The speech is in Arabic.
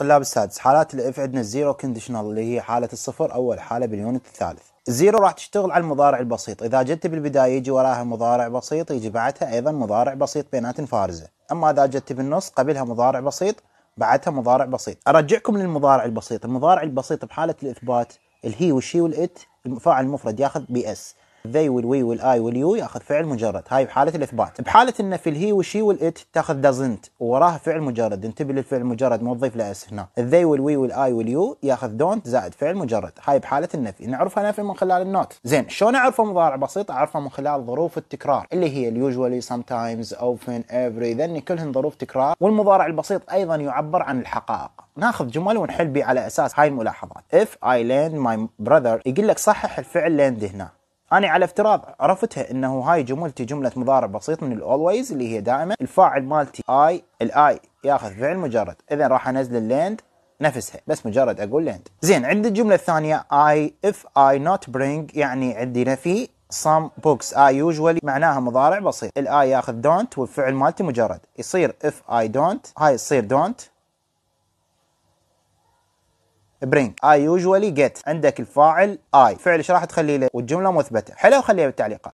الطلاب السادس حالات الاف عندنا الزيرو كونديشنال اللي هي حاله الصفر اول حاله باليونت الثالث الزيرو راح تشتغل على المضارع البسيط اذا جت بالبدايه يجي وراها مضارع بسيط يجي بعدها ايضا مضارع بسيط بينات فارزه اما اذا جت بالنص قبلها مضارع بسيط بعدها مضارع بسيط ارجعكم للمضارع البسيط المضارع البسيط بحاله الاثبات الهي والشي والات الفاعل المفرد ياخذ بي اس they والوي والاي واليو ياخذ فعل مجرد هاي بحالة الإثبات بحالة أن في الهي والشي والإت تاخذ doesn't ووراها فعل مجرد انتبه للفعل المجرد ما تضيف له اس هنا they والوي والاي واليو ياخذ don't زائد فعل مجرد هاي بحالة النفي نعرفها نفي من خلال النوت زين شلون أعرفه مضارع بسيط أعرفها من خلال ظروف التكرار اللي هي سام تايمز اوفن افري ذن كلهن ظروف تكرار والمضارع البسيط أيضا يعبر عن الحقائق ناخذ جمل ونحل بيه على اساس هاي الملاحظات if I لاند my brother يقول لك صحح الفعل لاند هنا انا على افتراض عرفتها انه هاي جملتي جمله مضارع بسيط من الاولويز اللي هي دائما الفاعل مالتي اي الاي ياخذ فعل مجرد اذا راح انزل الليند نفسها بس مجرد اقول ليند زين عند الجمله الثانيه اي اف اي نوت برينج يعني عندي نفي some بوكس اي يوجوالي معناها مضارع بسيط الاي ياخذ دونت والفعل مالتي مجرد يصير اف اي دونت هاي تصير دونت bring I usually get عندك الفاعل I فعل ايش راح تخلي له والجملة مثبتة حلو خليها بالتعليقات